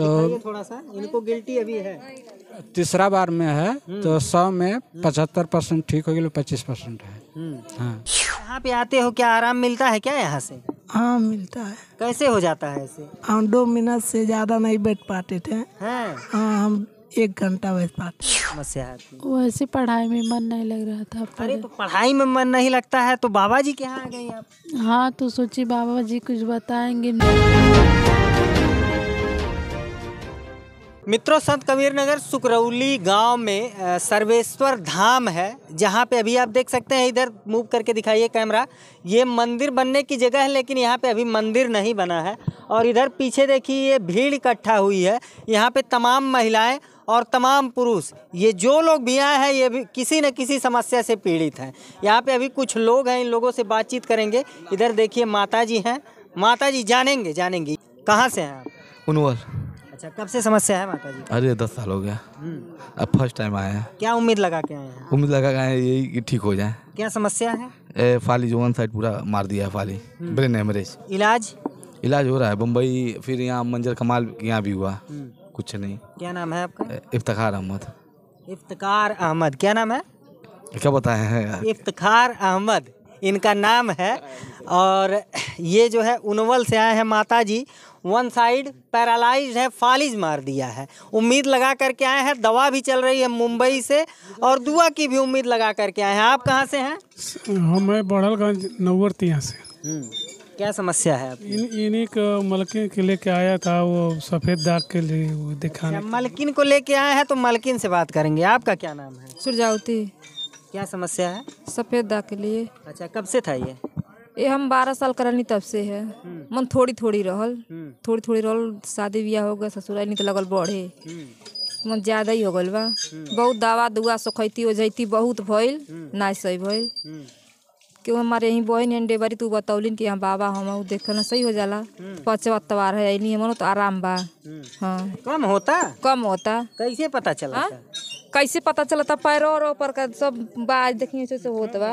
तो थोड़ा सा इनको गिल्टी अभी है तीसरा बार में है तो हम्म। सौ में हम्म। पचहत्तर परसेंट ठीक हो गया पच्चीस परसेंट है हम्म। हाँ यहाँ पे आते हो क्या आराम मिलता है क्या यहाँ से हाँ मिलता है कैसे हो जाता है ऐसे हम दो मिनट से ज्यादा नहीं बैठ पाते थे हाँ हम एक घंटा बैठ पाते समस्या वैसे पढ़ाई में मन नहीं लग रहा था अरे तो।, तो पढ़ाई में मन नहीं लगता है तो बाबा जी के यहाँ आ गए आप हाँ तो सोचिए बाबा जी कुछ बताएंगे नहीं मित्रों संत कबीर नगर सुकरौली गांव में सर्वेश्वर धाम है जहां पे अभी आप देख सकते हैं इधर मूव करके दिखाइए कैमरा ये मंदिर बनने की जगह है लेकिन यहां पे अभी मंदिर नहीं बना है और इधर पीछे देखिए ये भीड़ इकट्ठा हुई है यहां पे तमाम महिलाएं और तमाम पुरुष ये जो लोग भी आए हैं ये भी किसी न किसी समस्या से पीड़ित हैं यहाँ पर अभी कुछ लोग हैं इन लोगों से बातचीत करेंगे इधर देखिए माता जी हैं माता जी जानेंगे जानेंगी कहाँ से हैं आप अच्छा कब से समस्या है माता जी अरे दस साल हो गया हम्म। अब फर्स्ट टाइम आए हैं क्या उम्मीद लगा के आए हैं उम्मीद लगा के आए यही कि ठीक हो जाए क्या समस्या है ए, फाली जो वन साइड पूरा मार दिया है फाली हम्म। ब्रेन हेमरेज इलाज इलाज हो रहा है बम्बई फिर यहाँ मंजर कमाल यहाँ भी हुआ हम्म। कुछ नहीं क्या नाम है आपका इफ्तार अहमद इफ्तार अहमद क्या नाम है क्या बताए हैं इफ्तार अहमद इनका नाम है और ये जो है उनवल से आए हैं माता जी वन साइड पैरालाइज है फालिज मार दिया है उम्मीद लगा करके आए हैं दवा भी चल रही है मुंबई से और दुआ की भी उम्मीद लगा करके आए हैं आप कहाँ से हैं हमें बड़लगंज नवरतिया से हम्म, क्या समस्या है इन, इन्हीं को मलकिन के लेके आया था वो सफ़ेद दाग के लिए वो दिखाने अच्छा, मलकिन को लेके आए हैं तो मलकिन से बात करेंगे आपका क्या नाम है सुरजावती क्या समस्या है सफ़ेद दाग के लिए अच्छा कब से था ये ये हम बारह साल करनी तब से है हम्म। मन थोड़ी थोड़ी रहल हम्म। थोड़ी थोड़ी रहल शादी ब्याह हो गया ससुराल नहीं तो लगल बढ़े हम्म। मन ज्यादा ही हो गल बा बहुत दवा दुआ सोखती हो ओझैती बहुत भइल ना सही भइल क्यों हमारे यहीं बहन एंडे डेबरी तू बतौलिन कि हाँ बाबा हम देखना सही हो जाला पचवा तवार है ऐनी मनो तो आराम बा हाँ कम होता कम होता कैसे पता चला हाँ? कैसे पता चला पैरों और ऊपर का सब बाज देखिए होता बा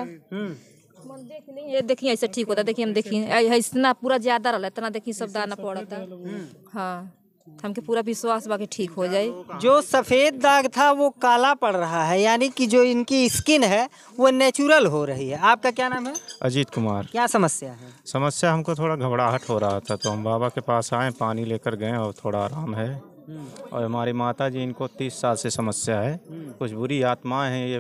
ये देखिए ऐसे ठीक होता देखिए हम देखिए इतना पूरा ज्यादा रहा इतना देखिए सब दाना पड़ा था हम्म। हाँ तो हमके पूरा विश्वास बाकी ठीक हो जाए जो सफ़ेद दाग था वो काला पड़ रहा है यानी कि जो इनकी स्किन है वो नेचुरल हो रही है आपका क्या नाम है अजीत कुमार क्या समस्या है समस्या हमको थोड़ा घबराहट हो रहा था तो हम बाबा के पास आए पानी लेकर गए और थोड़ा आराम है हम्म। और हमारी माता जी इनको तीस साल से समस्या है हम्म। कुछ बुरी आत्माएं हैं ये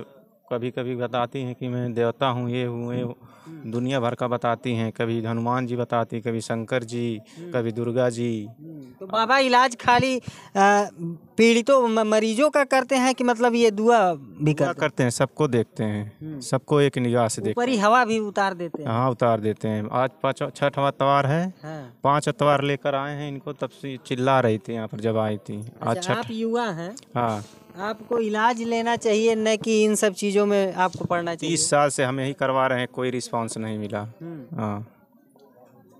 कभी कभी बताती हैं कि मैं देवता हूँ ये हूँ ये हम्म। दुनिया भर का बताती हैं कभी हनुमान जी बताती कभी शंकर जी हम्म। कभी दुर्गा जी हम्म। तो, तो बाबा इलाज खाली पीड़ितों मरीजों का करते हैं कि मतलब ये दुआ भी करते, करते हैं सबको देखते हैं सबको एक निगाह से देखते हैं हवा भी उतार देते हैं हाँ उतार देते हैं आज पाँच छठ अतवार है हाँ। पाँच अतवार लेकर आए हैं इनको तब से चिल्ला रही थी यहाँ पर जब आई थी अच्छा, आज छठ युवा है हाँ आपको इलाज लेना चाहिए न कि इन सब चीज़ों में आपको पढ़ना चाहिए तीस साल से हम यही करवा रहे हैं कोई रिस्पांस नहीं मिला हम्म। हाँ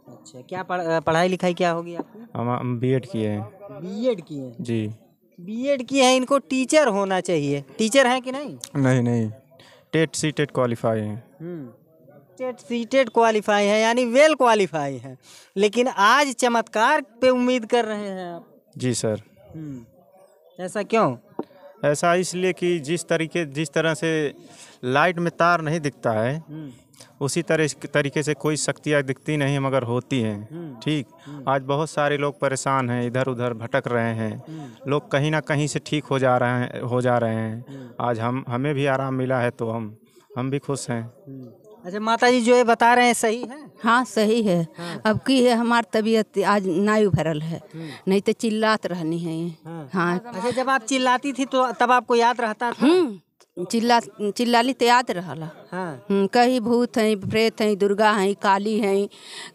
अच्छा क्या पढ़, पढ़ाई लिखाई क्या होगी आपकी हम बी एड किए हैं बी एड किए हैं जी बी एड किए हैं इनको टीचर होना चाहिए टीचर हैं कि नहीं नहीं नहीं टेट सी टेट क्वालिफाई हैं hmm. TET C TET qualify हैं यानी वेल क्वालिफाई हैं लेकिन आज चमत्कार पे उम्मीद कर रहे हैं आप जी सर हम्म। ऐसा क्यों ऐसा इसलिए कि जिस तरीके जिस तरह से लाइट में तार नहीं दिखता है हम्म। उसी तरह तरीके से कोई शक्तियाँ दिखती नहीं मगर होती हैं हम्म। ठीक हम्म। आज बहुत सारे लोग परेशान हैं इधर उधर भटक रहे हैं लोग कहीं ना कहीं से ठीक हो जा रहे हैं हो जा रहे हैं आज हम हमें भी आराम मिला है तो हम हम भी खुश हैं अच्छा माता जी जो ये बता रहे हैं सही है हाँ सही है हाँ। अब की है हमारी तबीयत आज ना भरल है हम्म। नहीं तो चिल्लात रहनी है हाँ, हाँ। अच्छा जब आप चिल्लाती थी तो तब आपको याद रहता था हम्म। चिल्ला चिल्लाली तो याद रहा हाँ। हम्म, कहीं भूत हैं प्रेत हैं दुर्गा हैं काली हैं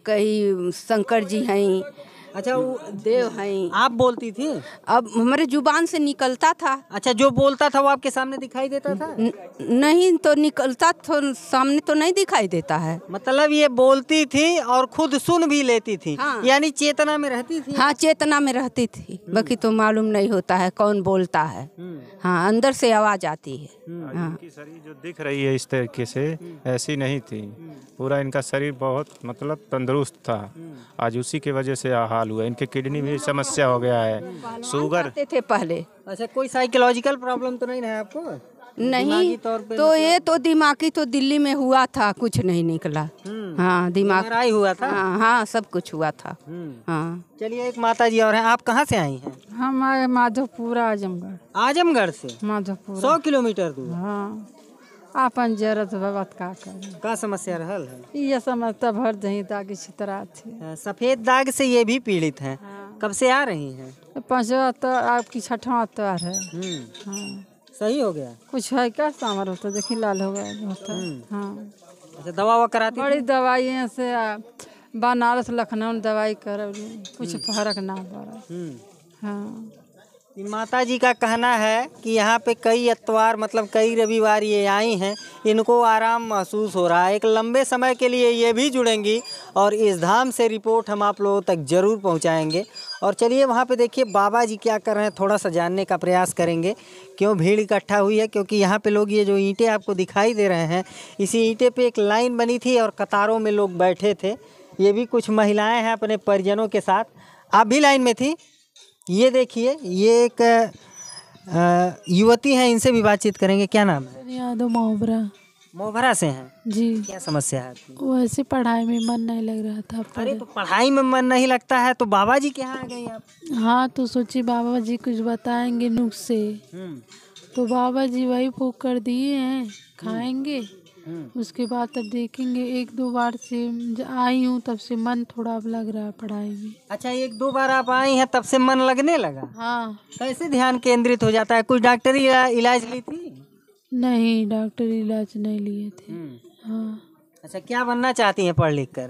कहीं शंकर जी हैं अच्छा वो देव है आप बोलती थी अब हमारे जुबान से निकलता था अच्छा जो बोलता था वो आपके सामने दिखाई देता था न, नहीं तो निकलता तो सामने तो नहीं दिखाई देता है मतलब ये बोलती थी और खुद सुन भी लेती थी हाँ। यानी चेतना में रहती थी हाँ चेतना में रहती थी हम्म। बाकी तो मालूम नहीं होता है कौन बोलता है हम्म। हाँ अंदर से आवाज आती है हाँ।, हाँ। जो दिख रही है इस तरीके से हम्म। ऐसी नहीं थी पूरा इनका शरीर बहुत मतलब तंदुरुस्त था आज उसी की वजह से हाल हुआ इनके किडनी में समस्या हो गया है शुगर थे पहले अच्छा कोई साइकोलॉजिकल प्रॉब्लम तो नहीं है आपको नहीं तो ये मतलब- तो दिमागी तो दिल्ली में हुआ था कुछ नहीं निकला हम्म। हाँ दिमाग हुआ था हाँ, हाँ सब कुछ हुआ था हम्म। हाँ चलिए एक माता जी और हैं आप कहाँ से आई हैं हम आए माधोपुरा आजमगढ़ आजमगढ़ से माधोपुर सौ किलोमीटर दूर हाँ अपन जरूरत भगत का कर का समस्या रहल है ये समस्या भर दही दाग इसी तरह थी हाँ, सफ़ेद दाग से ये भी पीड़ित है हाँ। कब से आ रही है पाँचवा तो आपकी छठवा त्वार तो है हम्म। हाँ। सही हो गया कुछ है क्या सामर होता देखिए लाल हो गया होता हम्म। हाँ अच्छा दवा वा कराती बड़ी दवाइयों से बनारस लखनऊ दवाई कर कुछ हम्म। फर्क ना पड़ा हाँ माता जी का कहना है कि यहाँ पे कई अतवार मतलब कई रविवार ये आई हैं इनको आराम महसूस हो रहा है एक लंबे समय के लिए ये भी जुड़ेंगी और इस धाम से रिपोर्ट हम आप लोगों तक ज़रूर पहुँचाएँगे और चलिए वहाँ पे देखिए बाबा जी क्या कर रहे हैं थोड़ा सा जानने का प्रयास करेंगे क्यों भीड़ इकट्ठा हुई है क्योंकि यहाँ पर लोग ये जो ईंटें आपको दिखाई दे रहे हैं इसी ईंटे पर एक लाइन बनी थी और कतारों में लोग बैठे थे ये भी कुछ महिलाएँ हैं अपने परिजनों के साथ आप भी लाइन में थी ये देखिए ये एक युवती है इनसे भी बातचीत करेंगे क्या नाम है यादव मोहबरा मोहबरा से हैं जी क्या समस्या है वैसे पढ़ाई में मन नहीं लग रहा था अरे तो पढ़ाई में मन नहीं लगता है तो बाबा जी के यहाँ आ गए आप हाँ तो सोची बाबा जी कुछ बताएंगे नुख से हम्म। तो बाबा जी वही फूक कर दिए हैं खाएंगे हम्म। उसके बाद तब देखेंगे एक दो बार से आई हूँ तब से मन थोड़ा अब लग रहा है पढ़ाई में अच्छा एक दो बार आप आई हैं तब से मन लगने लगा हाँ कैसे ध्यान केंद्रित हो जाता है कुछ डॉक्टरी इलाज ली थी नहीं डॉक्टर इलाज नहीं लिए थे हम्म। हाँ अच्छा क्या बनना चाहती हैं पढ़ लिख कर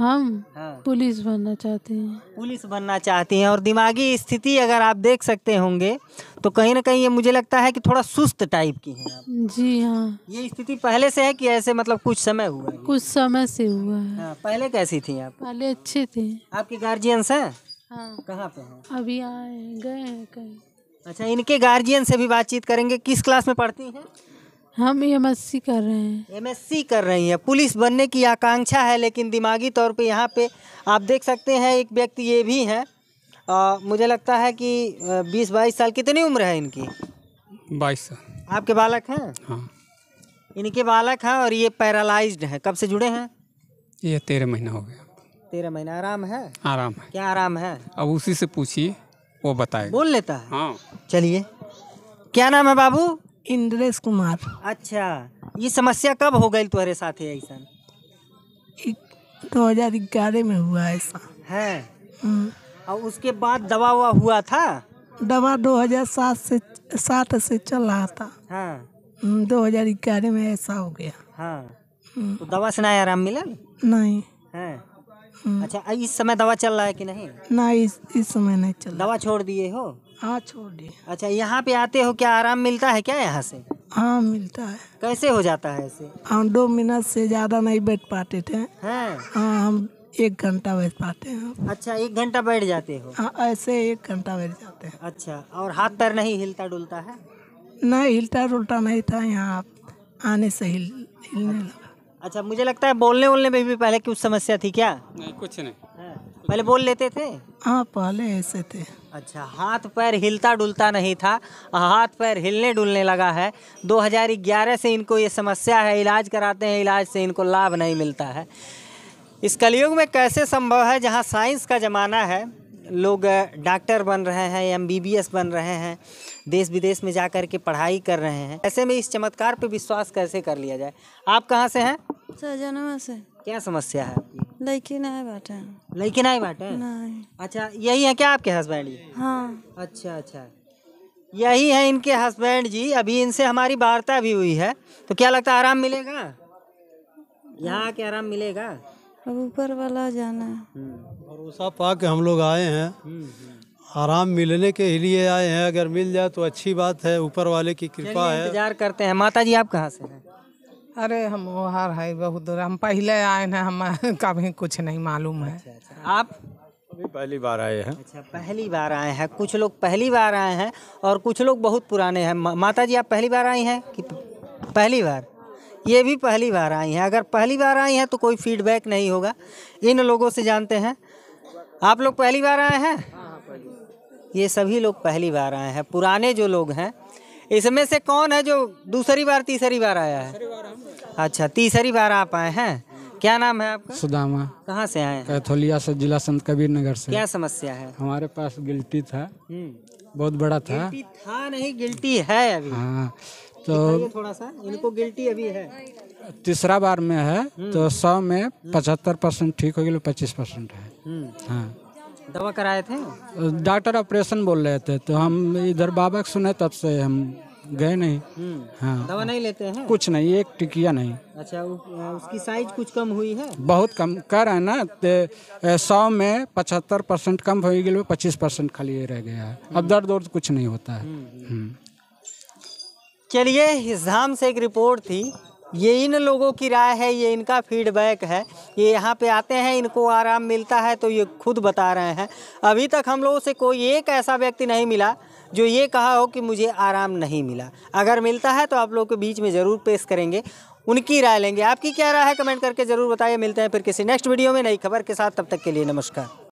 हम हाँ। पुलिस बनना चाहते हैं पुलिस बनना चाहती हैं और दिमागी स्थिति अगर आप देख सकते होंगे तो कहीं ना कहीं ये मुझे लगता है कि थोड़ा सुस्त टाइप की है जी हाँ ये स्थिति पहले से है कि ऐसे मतलब कुछ समय हुआ है कुछ समय से हुआ है हाँ, पहले कैसी थी आप पहले अच्छे थे आपके गार्जियंस है हाँ। कहाँ पे हैं अभी आए गए हैं कहीं अच्छा इनके गार्जियन से भी बातचीत करेंगे किस क्लास में पढ़ती हैं हम एम एस सी कर रहे हैं एम एस सी कर रही हैं पुलिस बनने की आकांक्षा है लेकिन दिमागी तौर पे यहाँ पे आप देख सकते हैं एक व्यक्ति ये भी हैं मुझे लगता है कि बीस बाईस साल कितनी उम्र है इनकी बाईस साल आपके बालक हैं हाँ इनके बालक हैं और ये पैरालाइज्ड हैं कब से जुड़े हैं ये तेरह महीना हो गया तेरह महीना आराम है आराम है क्या आराम है अब उसी से पूछिए वो बताए बोल लेता है हाँ चलिए क्या नाम है बाबू इंद्रेश कुमार अच्छा ये समस्या कब हो गई तुम्हारे साथ है ऐसा दो हजार ग्यारह में हुआ ऐसा है हम्म। और उसके बाद दवा हुआ हुआ था दवा दो हजार सात से सात से चल रहा था हाँ। हम्म, दो हजार ग्यारह में ऐसा हो गया हाँ। हम्म। तो दवा से ना आराम मिला नहीं है अच्छा इस समय दवा चल रहा है कि नहीं ना इस इस समय नहीं चल दवा छोड़ दिए हो हाँ छोड़ दिए अच्छा यहाँ पे आते हो क्या आराम मिलता है क्या यहाँ से हाँ मिलता है कैसे हो जाता है ऐसे हम दो मिनट से ज़्यादा नहीं बैठ पाते थे हाँ हम एक घंटा बैठ पाते हैं अच्छा एक घंटा बैठ जाते हो हाँ ऐसे एक घंटा बैठ जाते हैं अच्छा और हाथ पैर नहीं हिलता डुलता है नहीं हिलता डुलता नहीं था यहाँ आने से हिल हिलने लगा अच्छा मुझे लगता है बोलने वोलने में भी पहले कुछ समस्या थी क्या नहीं कुछ नहीं पहले बोल लेते थे हाँ पहले ऐसे थे अच्छा हाथ पैर हिलता डुलता नहीं था हाथ पैर हिलने डुलने लगा है 2011 से इनको ये समस्या है इलाज कराते हैं इलाज से इनको लाभ नहीं मिलता है इस कलयुग में कैसे संभव है जहाँ साइंस का ज़माना है लोग डॉक्टर बन रहे हैं एम बन रहे हैं देश विदेश में जा कर के पढ़ाई कर रहे हैं ऐसे में इस चमत्कार पर विश्वास कैसे कर लिया जाए आप कहाँ से हैं से क्या समस्या है लेकिन नहीं बाटे नहीं अच्छा यही है क्या आपके हस्बैंड जी हाँ अच्छा अच्छा यही है इनके हस्बैंड जी अभी इनसे हमारी वार्ता भी हुई है तो क्या लगता है आराम मिलेगा यहाँ आके आराम मिलेगा अब ऊपर वाला जाना हम्म। भरोसा पा के हम लोग आए हैं हम्म, हम्म। आराम मिलने के लिए आए हैं अगर मिल जाए तो अच्छी बात है ऊपर वाले की कृपा है इंतजार करते हैं माता जी आप कहाँ से हैं अरे हम हार है बहुत दूर हम पहले आए हैं हम कभी कुछ नहीं मालूम है अच्छा, अच्छा। आप अभी पहली बार आए हैं अच्छा पहली बार आए हैं कुछ लोग पहली बार आए हैं और कुछ लोग बहुत पुराने हैं माता जी आप पहली बार आई हैं कि पहली बार ये भी पहली बार आई हैं अगर पहली बार आई हैं तो कोई फीडबैक नहीं होगा इन लोगों से जानते हैं आप लोग पहली बार आए हैं ये सभी लोग पहली बार आए हैं पुराने जो लोग हैं इसमें से कौन है जो दूसरी बार तीसरी बार आया है अच्छा तीसरी बार आप आए हैं क्या नाम है आपका सुदामा कहाँ से आए कैथोलिया से जिला संत कबीर नगर से क्या समस्या है हमारे पास गिल्टी था हम्म। बहुत बड़ा था था नहीं गिल्टी है अभी हाँ तो थोड़ा सा इनको गिल्टी अभी है तीसरा बार में है तो हम्म। सौ में पचहत्तर परसेंट ठीक हो गए पच्चीस परसेंट है हम्म। हाँ दवा कराए थे डॉक्टर ऑपरेशन बोल रहे थे तो हम इधर बाबा सुने तब से हम गए नहीं हम्म। हाँ दवा नहीं लेते हैं कुछ नहीं एक टिकिया नहीं अच्छा उ, उसकी साइज कुछ कम हुई है बहुत कम कर है ना सौ में पचहत्तर परसेंट कम हो गई पच्चीस परसेंट खाली रह गया है अब हम्म। दर्द और कुछ नहीं होता है हम्म। चलिए इस धाम से एक रिपोर्ट थी ये इन लोगों की राय है ये इनका फीडबैक है ये यहाँ पे आते हैं इनको आराम मिलता है तो ये खुद बता रहे हैं अभी तक हम लोगों से कोई एक ऐसा व्यक्ति नहीं मिला जो ये कहा हो कि मुझे आराम नहीं मिला अगर मिलता है तो आप लोगों के बीच में ज़रूर पेश करेंगे उनकी राय लेंगे आपकी क्या राय है कमेंट करके ज़रूर बताइए मिलते हैं फिर किसी नेक्स्ट वीडियो में नई खबर के साथ तब तक के लिए नमस्कार